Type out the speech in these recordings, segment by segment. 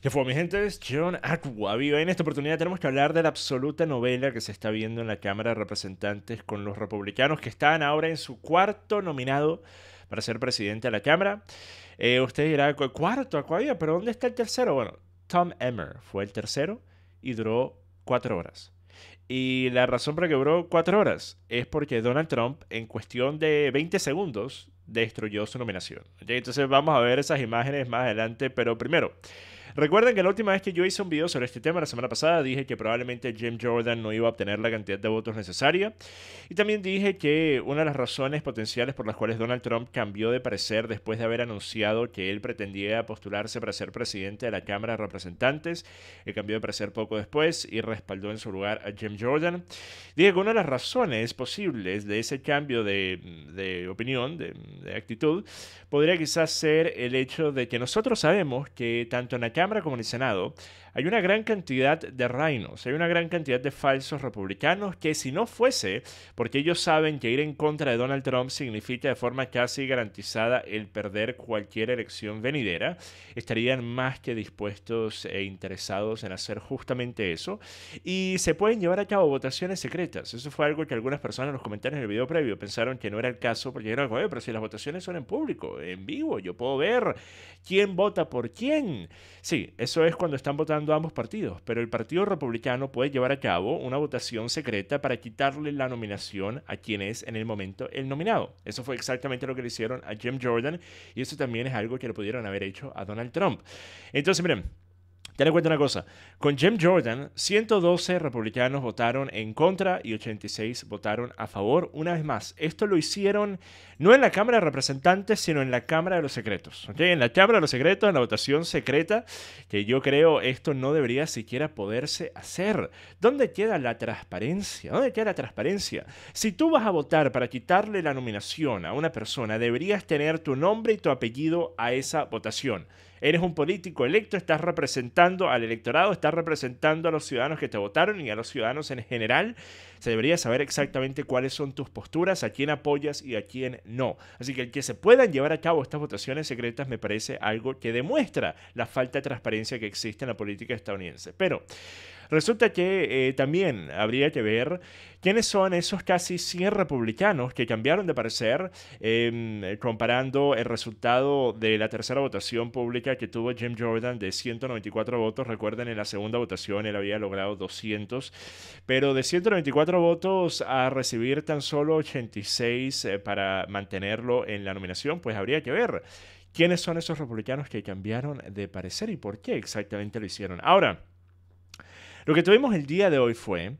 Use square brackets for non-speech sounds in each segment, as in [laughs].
¡Qué fue mi gente, es John Aquaviva. En esta oportunidad tenemos que hablar de la absoluta novela que se está viendo en la Cámara de Representantes con los republicanos que están ahora en su cuarto nominado para ser presidente de la Cámara. Eh, usted dirá, cuarto Aquaviva, pero ¿dónde está el tercero? Bueno, Tom Emmer fue el tercero y duró cuatro horas. Y la razón por que duró cuatro horas es porque Donald Trump, en cuestión de 20 segundos, destruyó su nominación. Entonces vamos a ver esas imágenes más adelante, pero primero, Recuerden que la última vez que yo hice un video sobre este tema, la semana pasada, dije que probablemente Jim Jordan no iba a obtener la cantidad de votos necesaria. Y también dije que una de las razones potenciales por las cuales Donald Trump cambió de parecer después de haber anunciado que él pretendía postularse para ser presidente de la Cámara de Representantes, el cambió de parecer poco después y respaldó en su lugar a Jim Jordan. Dije que una de las razones posibles de ese cambio de, opinión, de, actitud, podría quizás ser el hecho de que nosotros sabemos que tanto en la Cámara como en el Senado hay una gran cantidad de reinos, hay una gran cantidad de falsos republicanos que si no fuese porque ellos saben que ir en contra de Donald Trump significa de forma casi garantizada el perder cualquier elección venidera, estarían más que dispuestos e interesados en hacer justamente eso. Y se pueden llevar a cabo votaciones secretas. Eso fue algo que algunas personas en los comentarios del video previo pensaron que no era el caso porque dijeron, oye, pero si las votaciones son en público, en vivo, yo puedo ver quién vota por quién. Sí, eso es cuando están votando ambos partidos, pero el Partido Republicano puede llevar a cabo una votación secreta para quitarle la nominación a quien es en el momento el nominado. Eso fue exactamente lo que le hicieron a Jim Jordan y eso también es algo que le pudieron haber hecho a Donald Trump. Entonces, miren, ya en cuento una cosa. Con Jim Jordan, 112 republicanos votaron en contra y 86 votaron a favor. Una vez más, esto lo hicieron no en la Cámara de Representantes, sino en la Cámara de los Secretos. En la Cámara de los Secretos, en la votación secreta, que yo creo esto no debería siquiera poderse hacer. ¿Dónde queda la transparencia? ¿Dónde queda la transparencia? Si tú vas a votar para quitarle la nominación a una persona, deberías tener tu nombre y tu apellido a esa votación. Eres un político electo, estás representando al electorado, estás representando a los ciudadanos que te votaron y a los ciudadanos en general. Se debería saber exactamente cuáles son tus posturas, a quién apoyas y a quién no. Así que el que se puedan llevar a cabo estas votaciones secretas me parece algo que demuestra la falta de transparencia que existe en la política estadounidense. Pero Resulta que eh, también habría que ver quiénes son esos casi 100 republicanos que cambiaron de parecer em, comparando el resultado de la tercera votación pública que tuvo Jim Jordan de 194 votos. Recuerden, en la segunda votación él había logrado 200, pero de 194 votos a recibir tan solo 86 eh, para mantenerlo en la nominación, pues habría que ver quiénes son esos republicanos que cambiaron de parecer y por qué exactamente lo hicieron. Ahora, lo que tuvimos el día de hoy fue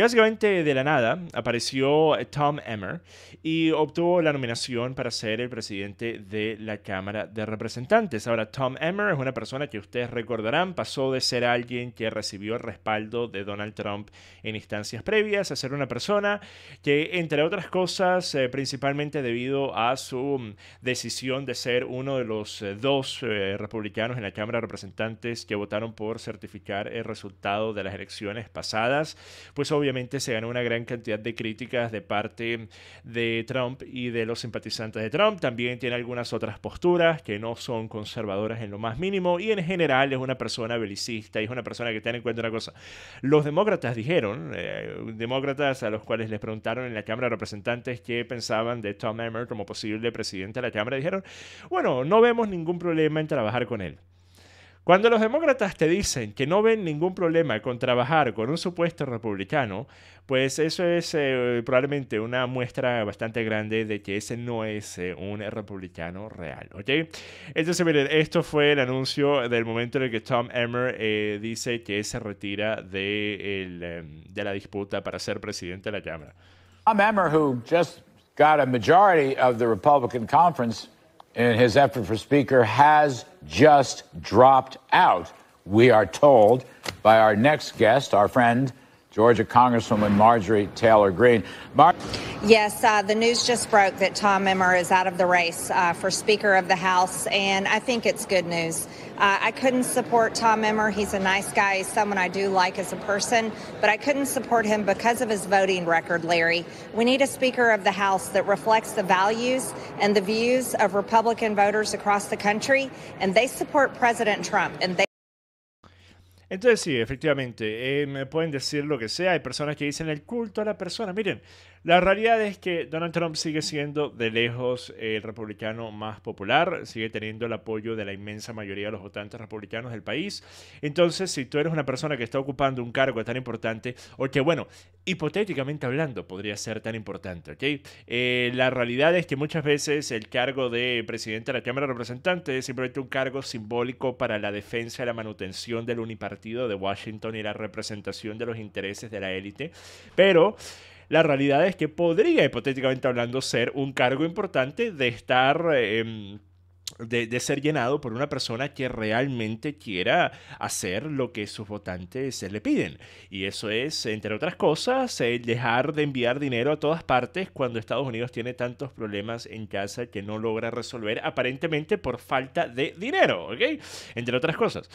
básicamente de la nada apareció Tom Emmer y obtuvo la nominación para ser el presidente de la Cámara de Representantes. Ahora, Tom Emmer es una persona que ustedes recordarán, pasó de ser alguien que recibió el respaldo de Donald Trump en instancias previas a ser una persona que, entre otras cosas, eh, principalmente debido a su mm, decisión de ser uno de los eh, dos eh, republicanos en la Cámara de Representantes que votaron por certificar el resultado de las elecciones pasadas, pues obviamente obviamente se ganó una gran cantidad de críticas de parte de Trump y de los simpatizantes de Trump. También tiene algunas otras posturas que no son conservadoras en lo más mínimo y en general es una persona belicista y es una persona que tiene en cuenta una cosa. Los demócratas dijeron, eh, demócratas a los cuales les preguntaron en la Cámara de Representantes qué pensaban de Tom Emmer como posible presidente de la Cámara, dijeron, bueno, no vemos ningún problema en trabajar con él. Cuando los demócratas te dicen que no ven ningún problema con trabajar con un supuesto republicano, pues eso es eh, probablemente una muestra bastante grande de que ese no es eh, un republicano real, ¿ok? Entonces, miren, esto fue el anuncio del momento en el que Tom Emmer eh, dice que se retira de, la disputa para ser presidente de la Cámara. Tom Emmer, who just got a majority of the Republican Conference, in his effort for Speaker has just dropped out, we are told by our next guest, our friend Georgia Congresswoman Marjorie Taylor Greene. Mar- yes, uh, the news just broke that Tom Emmer is out of the race uh, for Speaker of the House, and I think it's good news. Uh, I couldn't support Tom Emmer. He's a nice guy. He's someone I do like as a person, but I couldn't support him because of his voting record, Larry. We need a Speaker of the House that reflects the values and the views of Republican voters across the country, and they support President Trump, and they Entonces sí, efectivamente, eh, me pueden decir lo que sea. Hay personas que dicen el culto a la persona. Miren, la realidad es que Donald Trump sigue siendo de lejos el republicano más popular, sigue teniendo el apoyo de la inmensa mayoría de los votantes republicanos del país. Entonces, si tú eres una persona que está ocupando un cargo tan importante, o que bueno, hipotéticamente hablando, podría ser tan importante, ¿ok? Eh, la realidad es que muchas veces el cargo de presidente de la Cámara de Representantes es simplemente un cargo simbólico para la defensa y la manutención del unipartido de Washington y la representación de los intereses de la élite, pero... La realidad es que podría, hipotéticamente hablando, ser un cargo importante de estar em, de, ser llenado por una persona que realmente quiera hacer lo que sus votantes le piden. Y eso es, entre otras cosas, el dejar de enviar dinero a todas partes cuando Estados Unidos tiene tantos problemas en casa que no logra resolver aparentemente por falta de dinero, ¿ok? Entre otras cosas.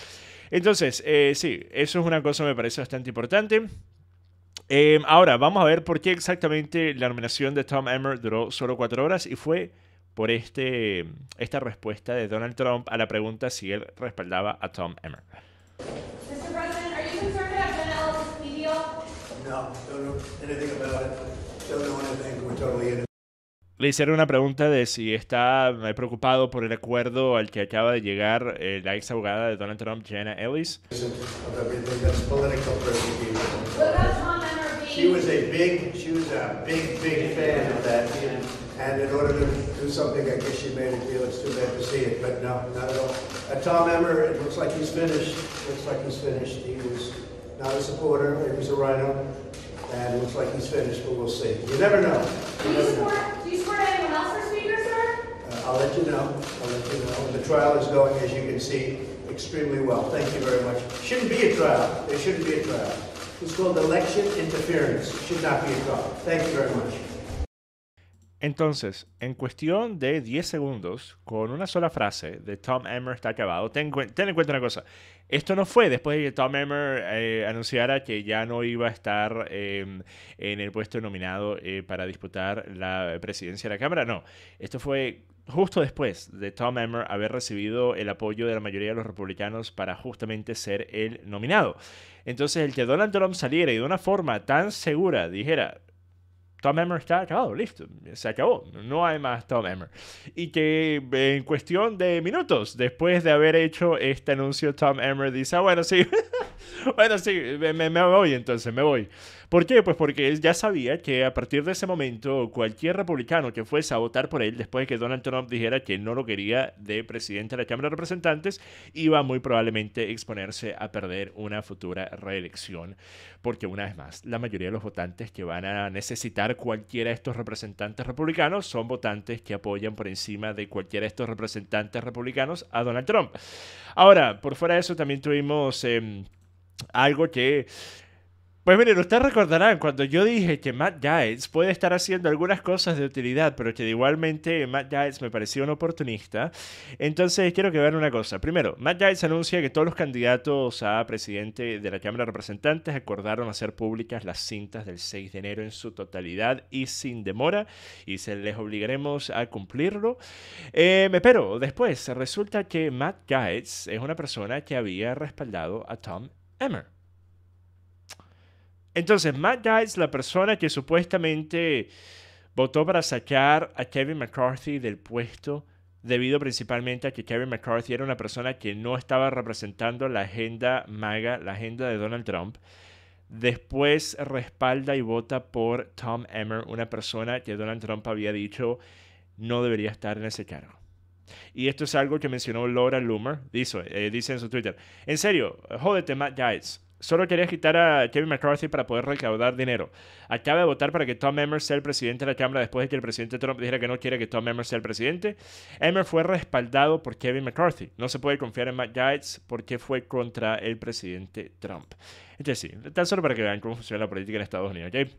Entonces, eh, sí, eso es una cosa que me parece bastante importante. Eh, ahora, vamos a ver por qué exactamente la nominación de Tom Emmer duró solo cuatro horas y fue por este, esta respuesta de Donald Trump a la pregunta si él respaldaba a Tom Emmer. Le hicieron una pregunta de si está eh, preocupado por el acuerdo al que acaba de llegar eh, la ex abogada de Donald Trump, Jenna Ellis. She was a big, she was fan of that. And in order to do something, I guess she made a deal. It's too bad to see it, but no, not at all. Uh, Tom Emmer, it looks like he's finished. Looks like he's finished. He was not a supporter. He was a rhino. And it looks like he's finished, but we'll see. You never know. You do, you support, know. do you support anyone else for speaker, sir? Uh, I'll let you know. I'll let you know. The trial is going, as you can see, extremely well. Thank you very much. Shouldn't be a trial. There shouldn't be a trial. It's called election interference. It should not be a trial. Thank you very much. Entonces, en cuestión de 10 segundos, con una sola frase de Tom Emmer está acabado, ten, en cuenta una cosa. Esto no fue después de que Tom Emmer eh, anunciara que ya no iba a estar em, en el puesto nominado eh, para disputar la presidencia de la Cámara. No, esto fue justo después de Tom Emmer haber recibido el apoyo de la mayoría de los republicanos para justamente ser el nominado. Entonces, el que Donald Trump saliera y de una forma tan segura dijera, Tom Emmer está acabado, listo, se acabó, no hay más Tom Emmer. Y que en cuestión de minutos, después de haber hecho este anuncio, Tom Emmer dice, ah, bueno, sí, [laughs] bueno, sí, me, me voy entonces, me voy. ¿Por qué? Pues porque él ya sabía que a partir de ese momento cualquier republicano que fuese a votar por él después de que Donald Trump dijera que no lo quería de presidente de la Cámara de Representantes, iba muy probablemente a exponerse a perder una futura reelección. Porque una vez más, la mayoría de los votantes que van a necesitar cualquiera de estos representantes republicanos son votantes que apoyan por encima de cualquiera de estos representantes republicanos a Donald Trump. Ahora, por fuera de eso también tuvimos em, algo que pues miren, ustedes recordarán cuando yo dije que Matt Gaetz puede estar haciendo algunas cosas de utilidad, pero que igualmente Matt Gaetz me pareció un oportunista. Entonces quiero que vean una cosa. Primero, Matt Gaetz anuncia que todos los candidatos a presidente de la Cámara de Representantes acordaron hacer públicas las cintas del 6 de enero en su totalidad y sin demora, y se les obligaremos a cumplirlo. Eh, pero después resulta que Matt Gaetz es una persona que había respaldado a Tom Emmer. Entonces, Matt Gaetz, la persona que supuestamente votó para sacar a Kevin McCarthy del puesto, debido principalmente a que Kevin McCarthy era una persona que no estaba representando la agenda maga, la agenda de Donald Trump. Después respalda y vota por Tom Emmer, una persona que Donald Trump había dicho no debería estar en ese cargo. Y esto es algo que mencionó Laura Loomer, dice, eh, dice en su Twitter. En serio, jódete Matt Gaetz. Solo quería quitar a Kevin McCarthy para poder recaudar dinero. Acaba de votar para que Tom Emmer sea el presidente de la Cámara después de que el presidente Trump dijera que no quiere que Tom Emmer sea el presidente. Emmer fue respaldado por Kevin McCarthy. No se puede confiar en Matt Gaetz porque fue contra el presidente Trump. Entonces sí, tan solo para que vean cómo funciona la política en Estados Unidos, ¿ok?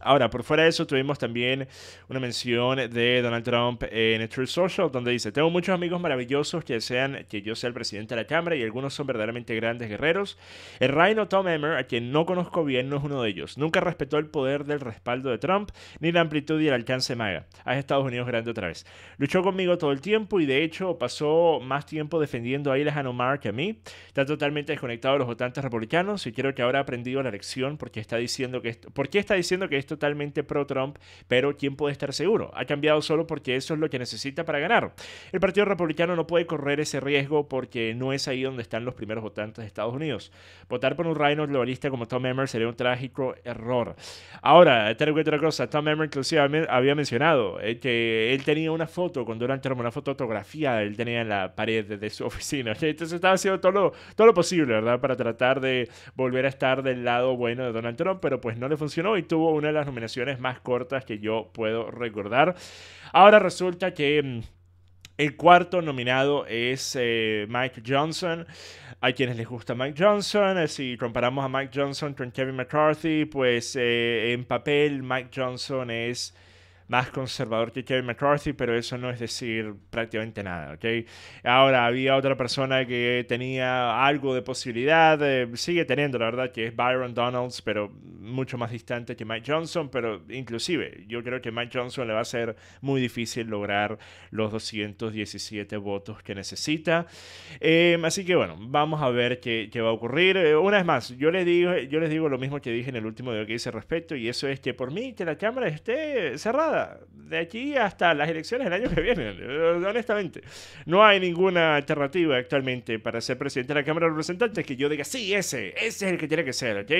Ahora, por fuera de eso, tuvimos también una mención de Donald Trump en True Social, donde dice, tengo muchos amigos maravillosos que desean que yo sea el presidente de la Cámara y algunos son verdaderamente grandes guerreros. El reino Tom Emmer, a quien no conozco bien, no es uno de ellos. Nunca respetó el poder del respaldo de Trump, ni la amplitud y el alcance maga. A Estados Unidos grande otra vez. Luchó conmigo todo el tiempo y de hecho pasó más tiempo defendiendo a Ilhan Omar que a mí. Está totalmente desconectado de los votantes republicanos y creo que ahora ha aprendido la lección porque está diciendo que, ¿por qué está diciendo que es totalmente pro-Trump, pero ¿quién puede estar seguro? Ha cambiado solo porque eso es lo que necesita para ganar. El Partido Republicano no puede correr ese riesgo porque no es ahí donde están los primeros votantes de Estados Unidos. Votar por un reino globalista como Tom Emmer sería un trágico error. Ahora, te otra cosa, Tom Emmer inclusive había mencionado eh, que él tenía una foto con Donald Trump, una fotografía él tenía en la pared de su [laughs] oficina. Entonces estaba haciendo todo todo lo posible, ¿verdad? Para tratar de volver a estar del lado bueno de Donald Trump, pero pues no le funcionó y tuvo una de las nominaciones más cortas que yo puedo recordar. Ahora resulta que... Mm, el cuarto nominado es eh, Mike Johnson. Hay quienes les gusta Mike Johnson. Eh, si comparamos a Mike Johnson con Kevin McCarthy, pues eh, en papel Mike Johnson es más conservador que Kevin McCarthy, pero eso no es decir prácticamente nada, ¿ok? Ahora, había otra persona que tenía algo de posibilidad, eh, sigue teniendo, la verdad, que es Byron Donalds, pero mucho más distante que Mike Johnson, pero inclusive yo creo que Mike Johnson le va a ser muy difícil lograr los 217 votos que necesita. Em, así que bueno, vamos a ver qué, va a ocurrir. Eh, una vez más, yo les, digo, yo les digo lo mismo que dije en el último video que hice al respecto, y eso es que por mí que la cámara esté cerrada. De aquí hasta las elecciones del año que viene, [laughs] honestamente. No hay ninguna alternativa actualmente para ser presidente de la Cámara de Representantes que yo diga, sí, ese, ese es el que tiene que ser, ¿ok?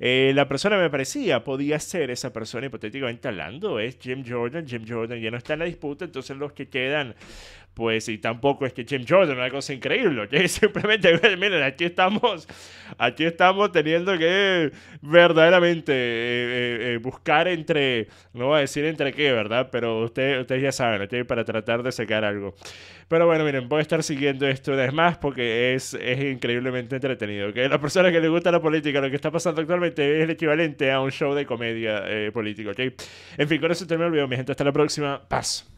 Eh, la persona me parecía, podía ser esa persona hipotéticamente hablando, es Jim Jordan. Jim Jordan ya no está en la disputa, entonces los que quedan pues y tampoco es que Jim Jordan, una cosa increíble, ¿ok? [laughs] simplemente, [laughs] miren, aquí estamos, aquí estamos teniendo que verdaderamente eh, eh, eh, buscar entre, no voy a decir entre qué, ¿verdad? Pero ustedes ya saben, ¿ok? Para tratar de sacar algo. Pero bueno, miren, voy a estar siguiendo esto una vez más porque es, es increíblemente entretenido, que La persona que le gusta la política, lo que está pasando actualmente es el equivalente a un show de comedia eh, político, ¿ok? En fin, con eso termino el video, mi gente, hasta la próxima, paz.